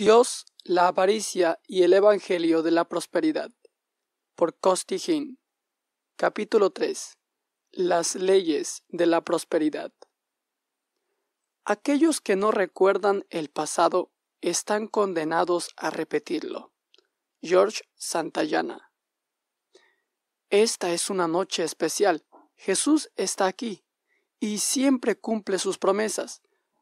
Dios, la avaricia y el Evangelio de la Prosperidad. Por Costi Capítulo 3. Las leyes de la prosperidad. Aquellos que no recuerdan el pasado están condenados a repetirlo. George Santayana. Esta es una noche especial. Jesús está aquí y siempre cumple sus promesas.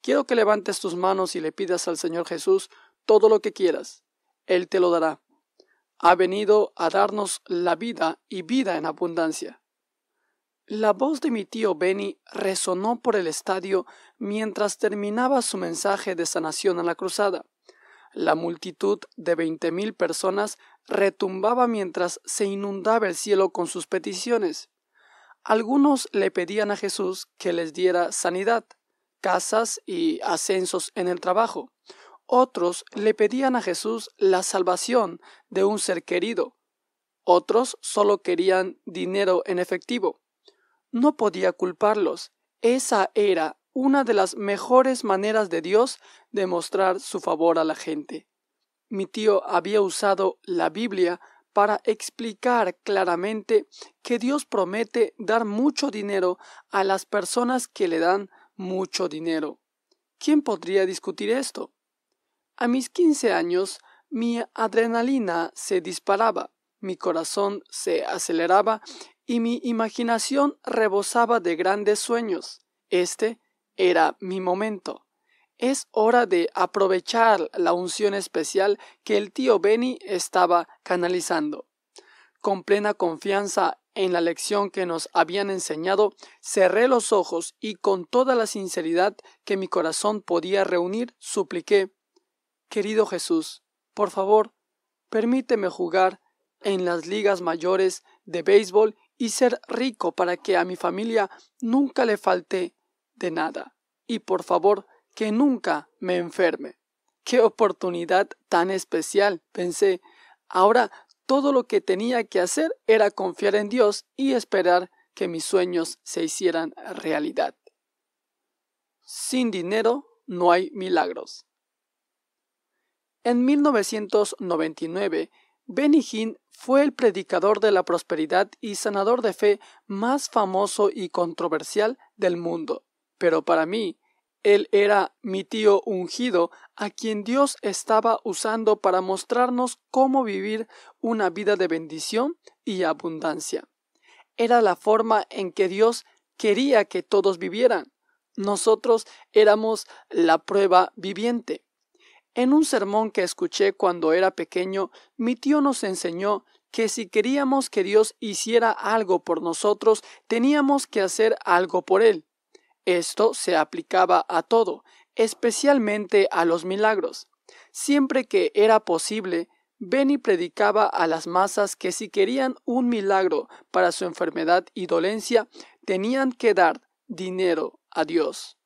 Quiero que levantes tus manos y le pidas al Señor Jesús todo lo que quieras, Él te lo dará. Ha venido a darnos la vida y vida en abundancia. La voz de mi tío Benny resonó por el estadio mientras terminaba su mensaje de sanación a la cruzada. La multitud de veinte mil personas retumbaba mientras se inundaba el cielo con sus peticiones. Algunos le pedían a Jesús que les diera sanidad, casas y ascensos en el trabajo. Otros le pedían a Jesús la salvación de un ser querido. Otros solo querían dinero en efectivo. No podía culparlos. Esa era una de las mejores maneras de Dios de mostrar su favor a la gente. Mi tío había usado la Biblia para explicar claramente que Dios promete dar mucho dinero a las personas que le dan mucho dinero. ¿Quién podría discutir esto? A mis quince años, mi adrenalina se disparaba, mi corazón se aceleraba y mi imaginación rebosaba de grandes sueños. Este era mi momento. Es hora de aprovechar la unción especial que el tío Benny estaba canalizando. Con plena confianza en la lección que nos habían enseñado, cerré los ojos y con toda la sinceridad que mi corazón podía reunir, supliqué Querido Jesús, por favor, permíteme jugar en las ligas mayores de béisbol y ser rico para que a mi familia nunca le falte de nada. Y por favor, que nunca me enferme. Qué oportunidad tan especial, pensé. Ahora todo lo que tenía que hacer era confiar en Dios y esperar que mis sueños se hicieran realidad. Sin dinero no hay milagros. En 1999, Benny Hinn fue el predicador de la prosperidad y sanador de fe más famoso y controversial del mundo. Pero para mí, él era mi tío ungido, a quien Dios estaba usando para mostrarnos cómo vivir una vida de bendición y abundancia. Era la forma en que Dios quería que todos vivieran. Nosotros éramos la prueba viviente. En un sermón que escuché cuando era pequeño, mi tío nos enseñó que si queríamos que Dios hiciera algo por nosotros, teníamos que hacer algo por Él. Esto se aplicaba a todo, especialmente a los milagros. Siempre que era posible, Benny predicaba a las masas que si querían un milagro para su enfermedad y dolencia, tenían que dar dinero a Dios.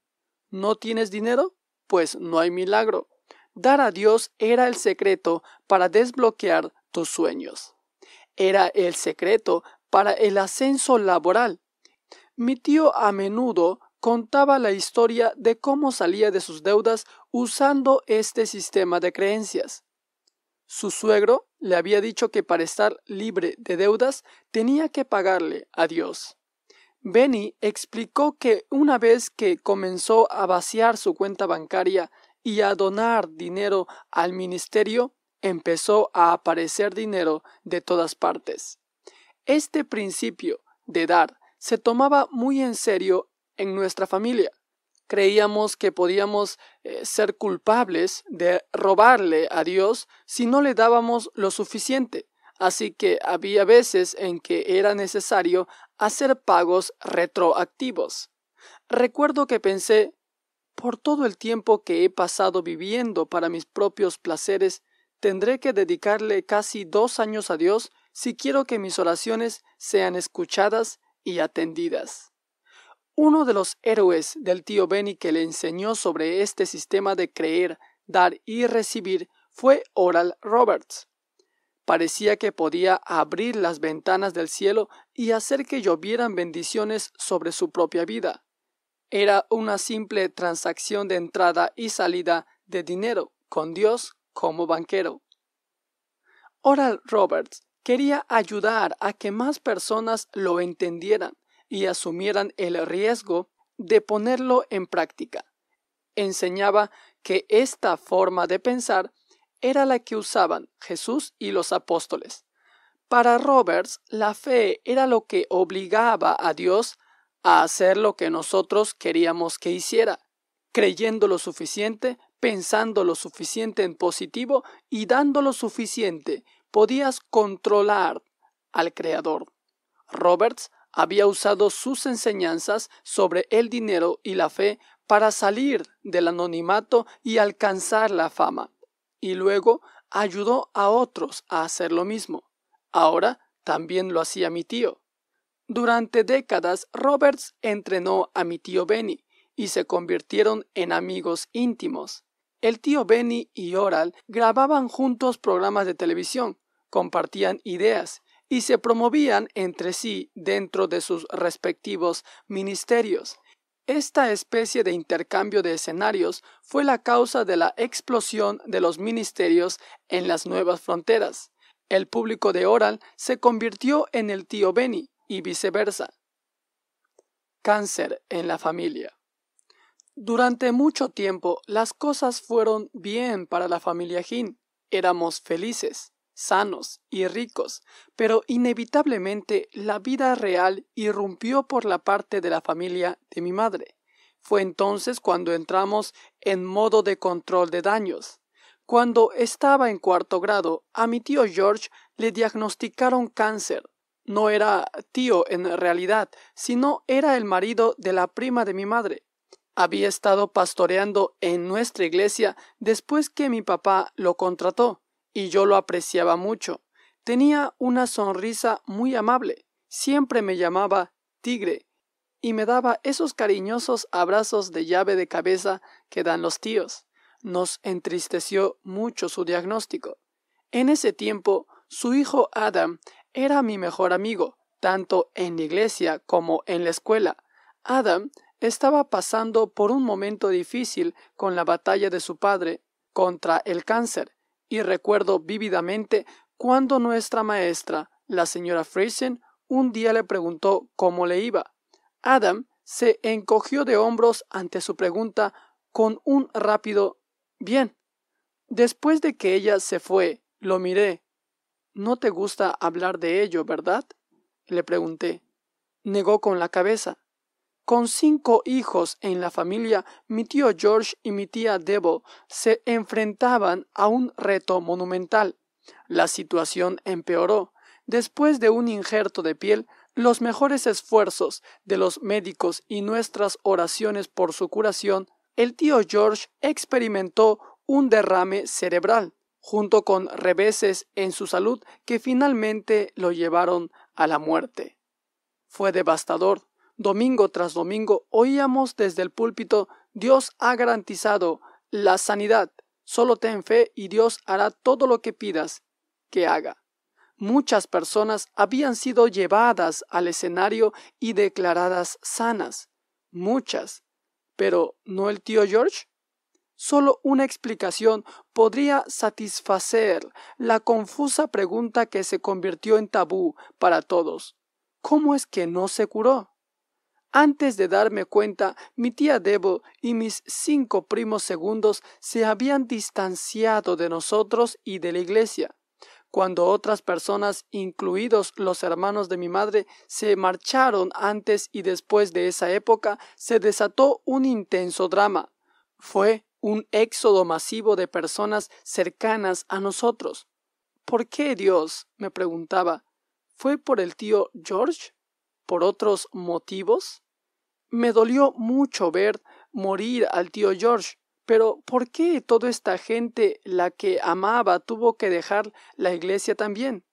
¿No tienes dinero? Pues no hay milagro. Dar a Dios era el secreto para desbloquear tus sueños. Era el secreto para el ascenso laboral. Mi tío a menudo contaba la historia de cómo salía de sus deudas usando este sistema de creencias. Su suegro le había dicho que para estar libre de deudas tenía que pagarle a Dios. Benny explicó que una vez que comenzó a vaciar su cuenta bancaria y a donar dinero al ministerio, empezó a aparecer dinero de todas partes. Este principio de dar se tomaba muy en serio en nuestra familia. Creíamos que podíamos eh, ser culpables de robarle a Dios si no le dábamos lo suficiente, así que había veces en que era necesario hacer pagos retroactivos. Recuerdo que pensé por todo el tiempo que he pasado viviendo para mis propios placeres, tendré que dedicarle casi dos años a Dios si quiero que mis oraciones sean escuchadas y atendidas. Uno de los héroes del tío Benny que le enseñó sobre este sistema de creer, dar y recibir fue Oral Roberts. Parecía que podía abrir las ventanas del cielo y hacer que llovieran bendiciones sobre su propia vida era una simple transacción de entrada y salida de dinero con Dios como banquero. Oral Roberts quería ayudar a que más personas lo entendieran y asumieran el riesgo de ponerlo en práctica. Enseñaba que esta forma de pensar era la que usaban Jesús y los apóstoles. Para Roberts, la fe era lo que obligaba a Dios a hacer lo que nosotros queríamos que hiciera, creyendo lo suficiente, pensando lo suficiente en positivo y dando lo suficiente, podías controlar al Creador. Roberts había usado sus enseñanzas sobre el dinero y la fe para salir del anonimato y alcanzar la fama, y luego ayudó a otros a hacer lo mismo. Ahora también lo hacía mi tío. Durante décadas, Roberts entrenó a mi tío Benny y se convirtieron en amigos íntimos. El tío Benny y Oral grababan juntos programas de televisión, compartían ideas y se promovían entre sí dentro de sus respectivos ministerios. Esta especie de intercambio de escenarios fue la causa de la explosión de los ministerios en las nuevas fronteras. El público de Oral se convirtió en el tío Benny, y viceversa. Cáncer en la familia. Durante mucho tiempo las cosas fueron bien para la familia Jin. Éramos felices, sanos y ricos, pero inevitablemente la vida real irrumpió por la parte de la familia de mi madre. Fue entonces cuando entramos en modo de control de daños. Cuando estaba en cuarto grado, a mi tío George le diagnosticaron cáncer no era tío en realidad, sino era el marido de la prima de mi madre. Había estado pastoreando en nuestra iglesia después que mi papá lo contrató, y yo lo apreciaba mucho. Tenía una sonrisa muy amable, siempre me llamaba tigre, y me daba esos cariñosos abrazos de llave de cabeza que dan los tíos. Nos entristeció mucho su diagnóstico. En ese tiempo, su hijo Adam era mi mejor amigo, tanto en la iglesia como en la escuela. Adam estaba pasando por un momento difícil con la batalla de su padre contra el cáncer, y recuerdo vívidamente cuando nuestra maestra, la señora Friesen, un día le preguntó cómo le iba. Adam se encogió de hombros ante su pregunta con un rápido bien. Después de que ella se fue, lo miré no te gusta hablar de ello, ¿verdad? le pregunté. Negó con la cabeza. Con cinco hijos en la familia, mi tío George y mi tía Debo se enfrentaban a un reto monumental. La situación empeoró. Después de un injerto de piel, los mejores esfuerzos de los médicos y nuestras oraciones por su curación, el tío George experimentó un derrame cerebral junto con reveses en su salud que finalmente lo llevaron a la muerte. Fue devastador. Domingo tras domingo oíamos desde el púlpito Dios ha garantizado la sanidad. Solo ten fe y Dios hará todo lo que pidas que haga. Muchas personas habían sido llevadas al escenario y declaradas sanas. Muchas. Pero ¿no el tío George? Solo una explicación podría satisfacer la confusa pregunta que se convirtió en tabú para todos. ¿Cómo es que no se curó? Antes de darme cuenta, mi tía Debo y mis cinco primos segundos se habían distanciado de nosotros y de la iglesia. Cuando otras personas, incluidos los hermanos de mi madre, se marcharon antes y después de esa época, se desató un intenso drama. Fue un éxodo masivo de personas cercanas a nosotros. ¿Por qué Dios? me preguntaba. ¿Fue por el tío George? ¿Por otros motivos? Me dolió mucho ver morir al tío George, pero ¿por qué toda esta gente, la que amaba, tuvo que dejar la iglesia también?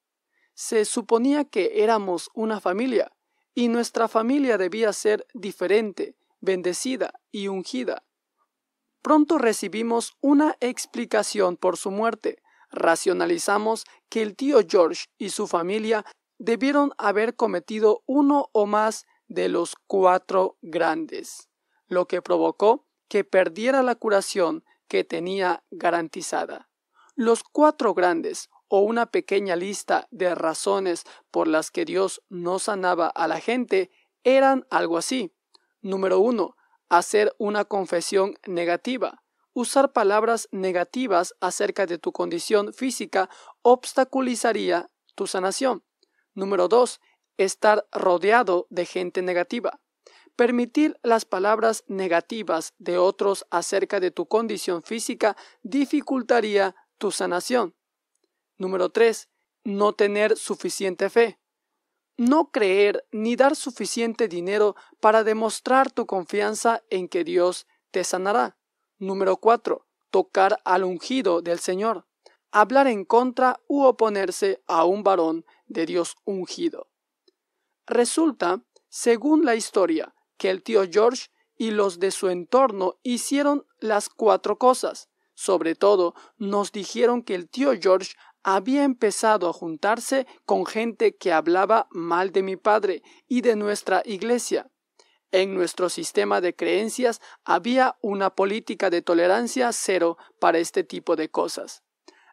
Se suponía que éramos una familia, y nuestra familia debía ser diferente, bendecida y ungida. Pronto recibimos una explicación por su muerte. Racionalizamos que el tío George y su familia debieron haber cometido uno o más de los cuatro grandes, lo que provocó que perdiera la curación que tenía garantizada. Los cuatro grandes, o una pequeña lista de razones por las que Dios no sanaba a la gente, eran algo así. Número uno, hacer una confesión negativa, usar palabras negativas acerca de tu condición física obstaculizaría tu sanación. Número 2. Estar rodeado de gente negativa. Permitir las palabras negativas de otros acerca de tu condición física dificultaría tu sanación. Número 3. No tener suficiente fe no creer ni dar suficiente dinero para demostrar tu confianza en que Dios te sanará. Número 4. Tocar al ungido del Señor. Hablar en contra u oponerse a un varón de Dios ungido. Resulta, según la historia, que el tío George y los de su entorno hicieron las cuatro cosas. Sobre todo, nos dijeron que el tío George había empezado a juntarse con gente que hablaba mal de mi padre y de nuestra iglesia. En nuestro sistema de creencias había una política de tolerancia cero para este tipo de cosas.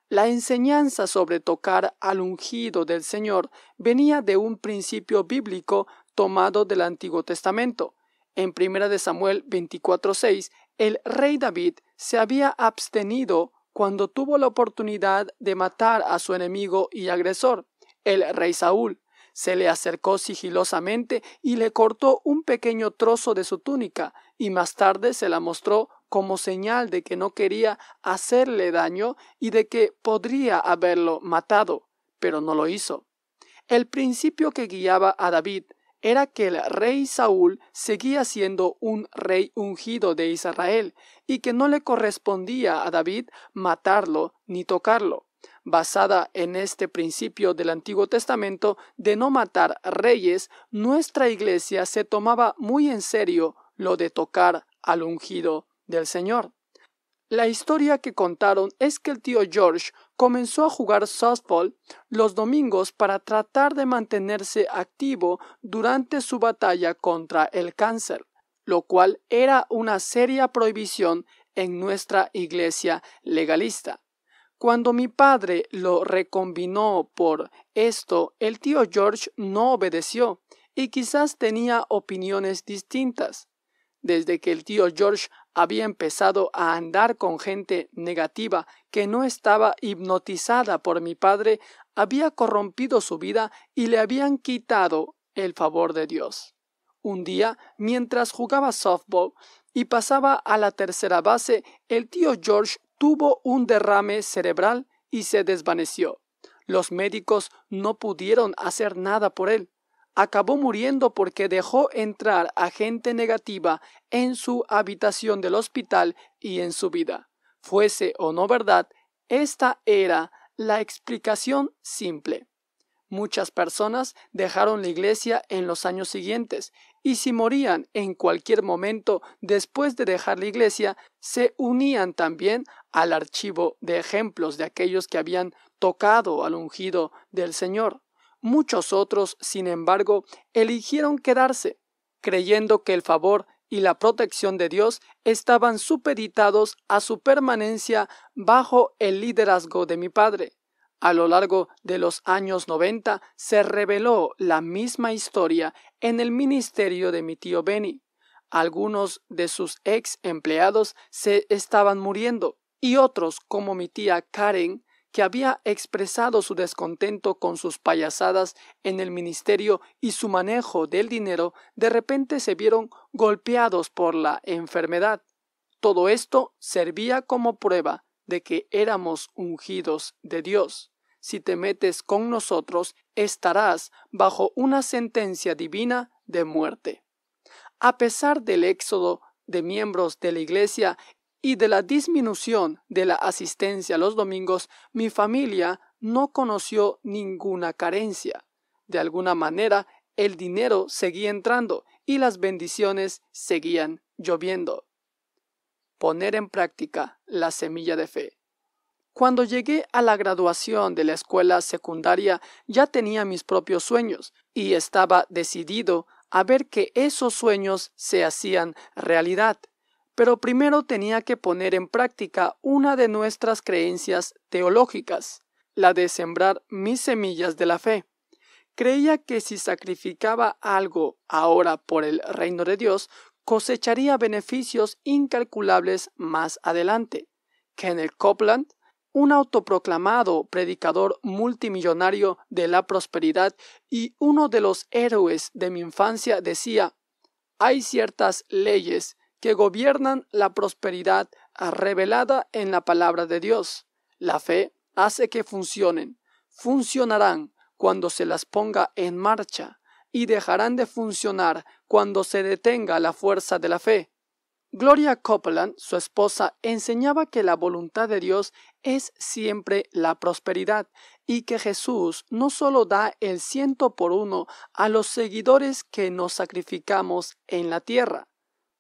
La enseñanza sobre tocar al ungido del Señor venía de un principio bíblico tomado del Antiguo Testamento. En 1 Samuel 24:6, el rey David se había abstenido cuando tuvo la oportunidad de matar a su enemigo y agresor, el rey Saúl. Se le acercó sigilosamente y le cortó un pequeño trozo de su túnica, y más tarde se la mostró como señal de que no quería hacerle daño y de que podría haberlo matado, pero no lo hizo. El principio que guiaba a David era que el rey Saúl seguía siendo un rey ungido de Israel y que no le correspondía a David matarlo ni tocarlo. Basada en este principio del Antiguo Testamento de no matar reyes, nuestra iglesia se tomaba muy en serio lo de tocar al ungido del Señor. La historia que contaron es que el tío George comenzó a jugar softball los domingos para tratar de mantenerse activo durante su batalla contra el cáncer, lo cual era una seria prohibición en nuestra iglesia legalista. Cuando mi padre lo recombinó por esto, el tío George no obedeció y quizás tenía opiniones distintas desde que el tío George había empezado a andar con gente negativa que no estaba hipnotizada por mi padre, había corrompido su vida y le habían quitado el favor de Dios. Un día, mientras jugaba softball y pasaba a la tercera base, el tío George tuvo un derrame cerebral y se desvaneció. Los médicos no pudieron hacer nada por él acabó muriendo porque dejó entrar a gente negativa en su habitación del hospital y en su vida. Fuese o no verdad, esta era la explicación simple. Muchas personas dejaron la iglesia en los años siguientes y si morían en cualquier momento después de dejar la iglesia, se unían también al archivo de ejemplos de aquellos que habían tocado al ungido del Señor. Muchos otros, sin embargo, eligieron quedarse, creyendo que el favor y la protección de Dios estaban supeditados a su permanencia bajo el liderazgo de mi padre. A lo largo de los años 90 se reveló la misma historia en el ministerio de mi tío Benny. Algunos de sus ex empleados se estaban muriendo y otros, como mi tía Karen, había expresado su descontento con sus payasadas en el ministerio y su manejo del dinero, de repente se vieron golpeados por la enfermedad. Todo esto servía como prueba de que éramos ungidos de Dios. Si te metes con nosotros, estarás bajo una sentencia divina de muerte. A pesar del éxodo de miembros de la Iglesia y de la disminución de la asistencia los domingos, mi familia no conoció ninguna carencia. De alguna manera, el dinero seguía entrando y las bendiciones seguían lloviendo. Poner en práctica la semilla de fe. Cuando llegué a la graduación de la escuela secundaria ya tenía mis propios sueños y estaba decidido a ver que esos sueños se hacían realidad pero primero tenía que poner en práctica una de nuestras creencias teológicas, la de sembrar mis semillas de la fe. Creía que si sacrificaba algo ahora por el reino de Dios, cosecharía beneficios incalculables más adelante. Kenneth Copeland, un autoproclamado predicador multimillonario de la prosperidad y uno de los héroes de mi infancia, decía, hay ciertas leyes que gobiernan la prosperidad revelada en la palabra de Dios. La fe hace que funcionen, funcionarán cuando se las ponga en marcha y dejarán de funcionar cuando se detenga la fuerza de la fe. Gloria Copeland, su esposa, enseñaba que la voluntad de Dios es siempre la prosperidad y que Jesús no solo da el ciento por uno a los seguidores que nos sacrificamos en la tierra,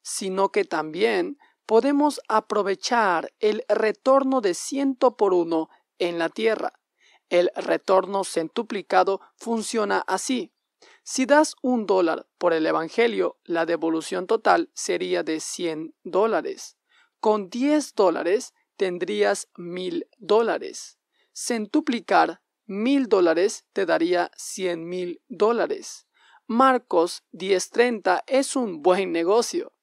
sino que también podemos aprovechar el retorno de ciento por uno en la tierra. El retorno centuplicado funciona así. Si das un dólar por el Evangelio, la devolución total sería de 100 dólares. Con 10 dólares tendrías 1000 dólares. Centuplicar 1000 dólares te daría 100 mil dólares. Marcos 1030 es un buen negocio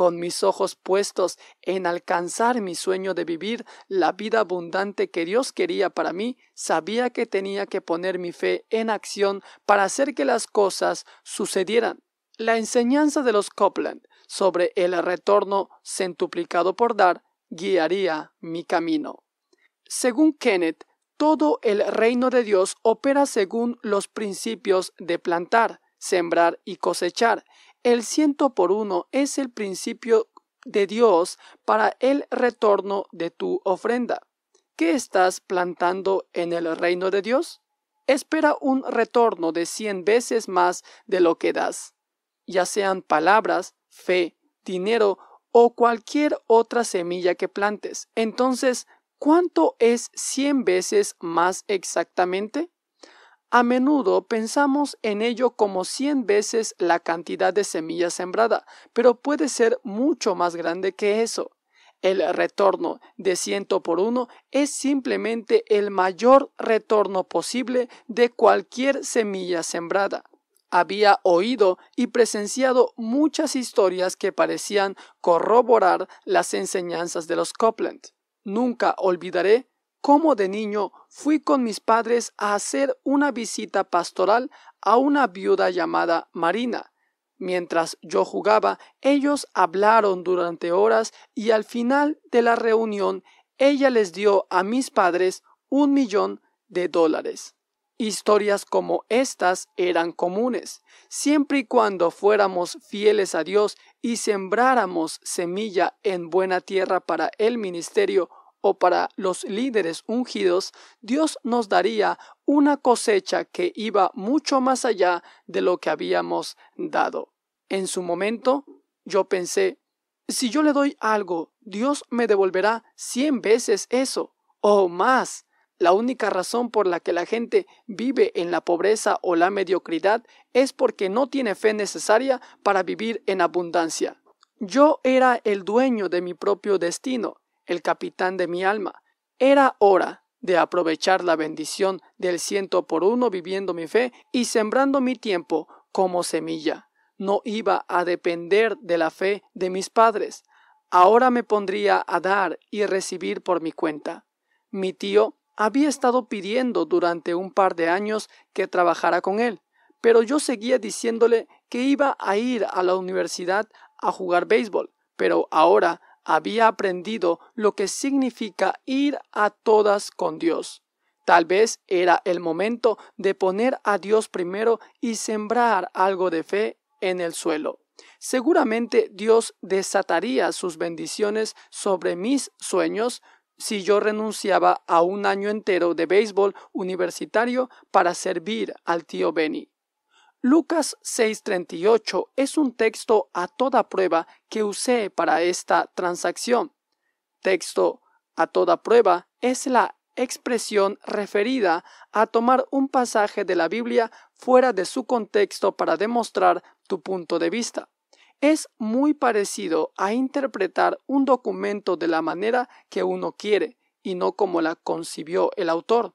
con mis ojos puestos en alcanzar mi sueño de vivir la vida abundante que Dios quería para mí, sabía que tenía que poner mi fe en acción para hacer que las cosas sucedieran. La enseñanza de los Copeland sobre el retorno centuplicado por dar guiaría mi camino. Según Kenneth, todo el reino de Dios opera según los principios de plantar, sembrar y cosechar, el ciento por uno es el principio de Dios para el retorno de tu ofrenda. ¿Qué estás plantando en el reino de Dios? Espera un retorno de cien veces más de lo que das, ya sean palabras, fe, dinero o cualquier otra semilla que plantes. Entonces, ¿cuánto es cien veces más exactamente? A menudo pensamos en ello como 100 veces la cantidad de semilla sembrada, pero puede ser mucho más grande que eso. El retorno de ciento por uno es simplemente el mayor retorno posible de cualquier semilla sembrada. Había oído y presenciado muchas historias que parecían corroborar las enseñanzas de los Copland. Nunca olvidaré como de niño fui con mis padres a hacer una visita pastoral a una viuda llamada Marina. Mientras yo jugaba, ellos hablaron durante horas y al final de la reunión ella les dio a mis padres un millón de dólares. Historias como estas eran comunes, siempre y cuando fuéramos fieles a Dios y sembráramos semilla en buena tierra para el ministerio o para los líderes ungidos, Dios nos daría una cosecha que iba mucho más allá de lo que habíamos dado. En su momento, yo pensé, si yo le doy algo, Dios me devolverá cien veces eso, o más. La única razón por la que la gente vive en la pobreza o la mediocridad es porque no tiene fe necesaria para vivir en abundancia. Yo era el dueño de mi propio destino, el capitán de mi alma. Era hora de aprovechar la bendición del ciento por uno viviendo mi fe y sembrando mi tiempo como semilla. No iba a depender de la fe de mis padres. Ahora me pondría a dar y recibir por mi cuenta. Mi tío había estado pidiendo durante un par de años que trabajara con él, pero yo seguía diciéndole que iba a ir a la universidad a jugar béisbol, pero ahora había aprendido lo que significa ir a todas con Dios. Tal vez era el momento de poner a Dios primero y sembrar algo de fe en el suelo. Seguramente Dios desataría sus bendiciones sobre mis sueños si yo renunciaba a un año entero de béisbol universitario para servir al tío Benny. Lucas 6:38 es un texto a toda prueba que usé para esta transacción. Texto a toda prueba es la expresión referida a tomar un pasaje de la Biblia fuera de su contexto para demostrar tu punto de vista. Es muy parecido a interpretar un documento de la manera que uno quiere y no como la concibió el autor.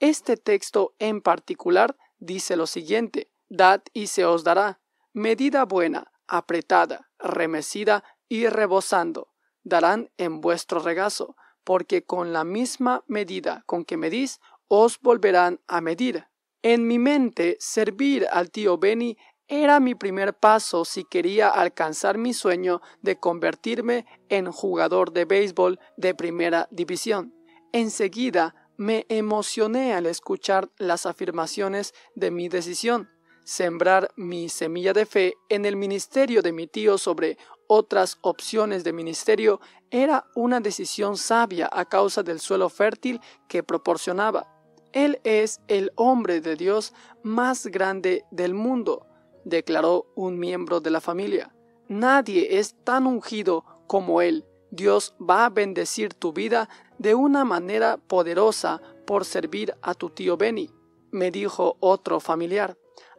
Este texto en particular dice lo siguiente. Dad y se os dará, medida buena, apretada, remecida y rebosando, darán en vuestro regazo, porque con la misma medida con que medís, os volverán a medir. En mi mente, servir al tío Benny era mi primer paso si quería alcanzar mi sueño de convertirme en jugador de béisbol de primera división. Enseguida me emocioné al escuchar las afirmaciones de mi decisión sembrar mi semilla de fe en el ministerio de mi tío sobre otras opciones de ministerio era una decisión sabia a causa del suelo fértil que proporcionaba. Él es el hombre de Dios más grande del mundo, declaró un miembro de la familia. Nadie es tan ungido como Él. Dios va a bendecir tu vida de una manera poderosa por servir a tu tío Benny, me dijo otro familiar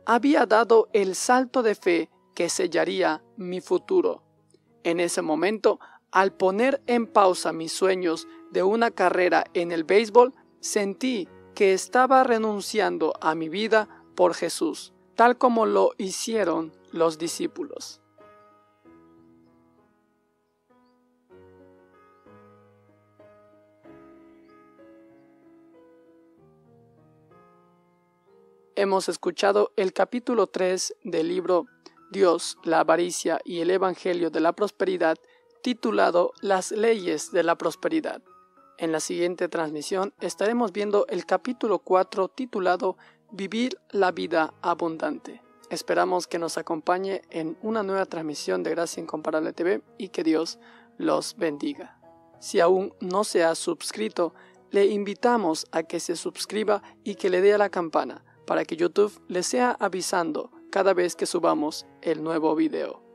había dado el salto de fe que sellaría mi futuro. En ese momento, al poner en pausa mis sueños de una carrera en el béisbol, sentí que estaba renunciando a mi vida por Jesús, tal como lo hicieron los discípulos. hemos escuchado el capítulo 3 del libro Dios, la avaricia y el Evangelio de la Prosperidad, titulado Las leyes de la Prosperidad. En la siguiente transmisión estaremos viendo el capítulo 4 titulado Vivir la vida abundante. Esperamos que nos acompañe en una nueva transmisión de Gracia Incomparable TV y que Dios los bendiga. Si aún no se ha suscrito, le invitamos a que se suscriba y que le dé a la campana para que YouTube les sea avisando cada vez que subamos el nuevo video.